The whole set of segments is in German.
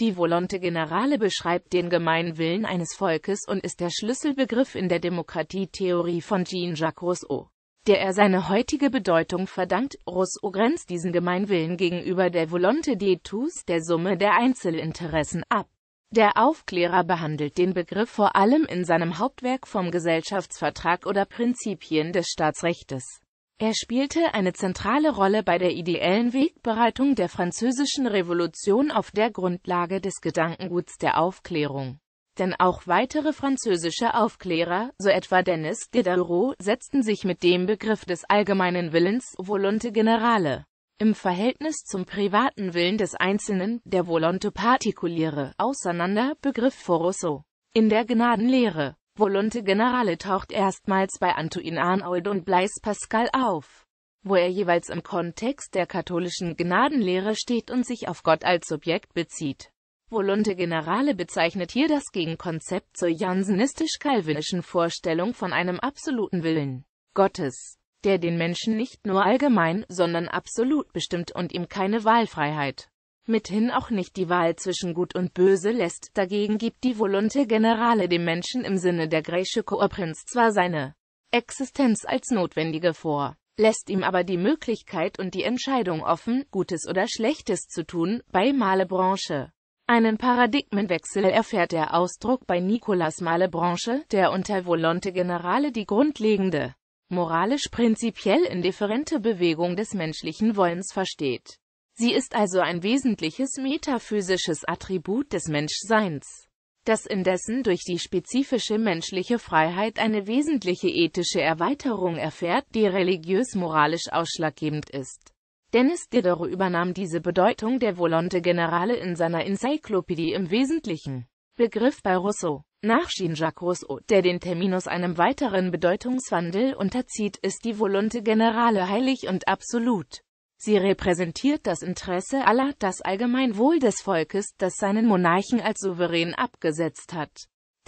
Die Volonte Generale beschreibt den Gemeinwillen eines Volkes und ist der Schlüsselbegriff in der Demokratietheorie von Jean-Jacques Rousseau, der er seine heutige Bedeutung verdankt. Rousseau grenzt diesen Gemeinwillen gegenüber der Volonte des Tous, der Summe der Einzelinteressen, ab. Der Aufklärer behandelt den Begriff vor allem in seinem Hauptwerk vom Gesellschaftsvertrag oder Prinzipien des Staatsrechtes. Er spielte eine zentrale Rolle bei der ideellen Wegbereitung der französischen Revolution auf der Grundlage des Gedankenguts der Aufklärung. Denn auch weitere französische Aufklärer, so etwa Denis Diderot, setzten sich mit dem Begriff des allgemeinen Willens Volonte Generale im Verhältnis zum privaten Willen des Einzelnen, der Volonte Particuliere, auseinander, Begriff vor Rousseau. In der Gnadenlehre Volonte Generale taucht erstmals bei Antoine Arnauld und Blaise Pascal auf, wo er jeweils im Kontext der katholischen Gnadenlehre steht und sich auf Gott als Subjekt bezieht. Volonte Generale bezeichnet hier das Gegenkonzept zur jansenistisch kalvinischen Vorstellung von einem absoluten Willen Gottes, der den Menschen nicht nur allgemein, sondern absolut bestimmt und ihm keine Wahlfreiheit mithin auch nicht die Wahl zwischen Gut und Böse lässt, dagegen gibt die Volonte Generale dem Menschen im Sinne der Graysche Kooprinz zwar seine Existenz als notwendige vor, lässt ihm aber die Möglichkeit und die Entscheidung offen, Gutes oder Schlechtes zu tun, bei Malebranche. Einen Paradigmenwechsel erfährt der Ausdruck bei Nicolas Malebranche, der unter Volonte Generale die grundlegende, moralisch prinzipiell indifferente Bewegung des menschlichen Wollens versteht Sie ist also ein wesentliches metaphysisches Attribut des Menschseins, das indessen durch die spezifische menschliche Freiheit eine wesentliche ethische Erweiterung erfährt, die religiös-moralisch ausschlaggebend ist. Dennis Diderot übernahm diese Bedeutung der Volonte Generale in seiner Enzyklopädie im wesentlichen Begriff bei Rousseau. Nach Jean-Jacques Rousseau, der den Terminus einem weiteren Bedeutungswandel unterzieht, ist die Volonte Generale heilig und absolut. Sie repräsentiert das Interesse aller, das Allgemeinwohl des Volkes, das seinen Monarchen als souverän abgesetzt hat.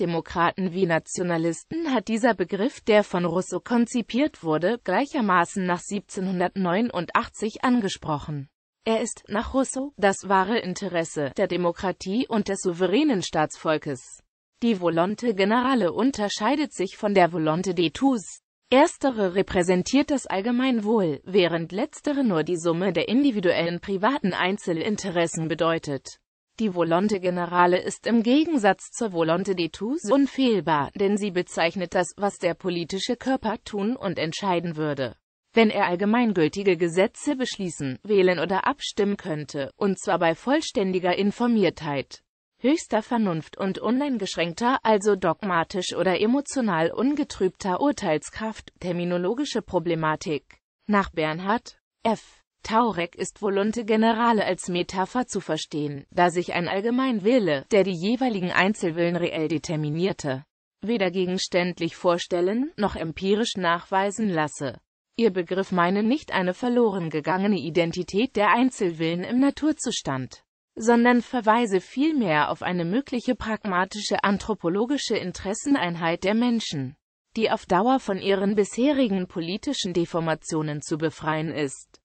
Demokraten wie Nationalisten hat dieser Begriff, der von Rousseau konzipiert wurde, gleichermaßen nach 1789 angesprochen. Er ist, nach Rousseau, das wahre Interesse der Demokratie und des souveränen Staatsvolkes. Die Volonte Generale unterscheidet sich von der Volonte des Tous, Erstere repräsentiert das Allgemeinwohl, während letztere nur die Summe der individuellen privaten Einzelinteressen bedeutet. Die Volonte Generale ist im Gegensatz zur Volonte des Tous unfehlbar, denn sie bezeichnet das, was der politische Körper tun und entscheiden würde, wenn er allgemeingültige Gesetze beschließen, wählen oder abstimmen könnte, und zwar bei vollständiger Informiertheit höchster Vernunft und uneingeschränkter, also dogmatisch oder emotional ungetrübter Urteilskraft, terminologische Problematik. Nach Bernhard F. Taurek ist Volonte Generale als Metapher zu verstehen, da sich ein allgemein Allgemeinwille, der die jeweiligen Einzelwillen reell determinierte, weder gegenständlich vorstellen noch empirisch nachweisen lasse. Ihr Begriff meine nicht eine verloren gegangene Identität der Einzelwillen im Naturzustand, sondern verweise vielmehr auf eine mögliche pragmatische anthropologische Interesseneinheit der Menschen, die auf Dauer von ihren bisherigen politischen Deformationen zu befreien ist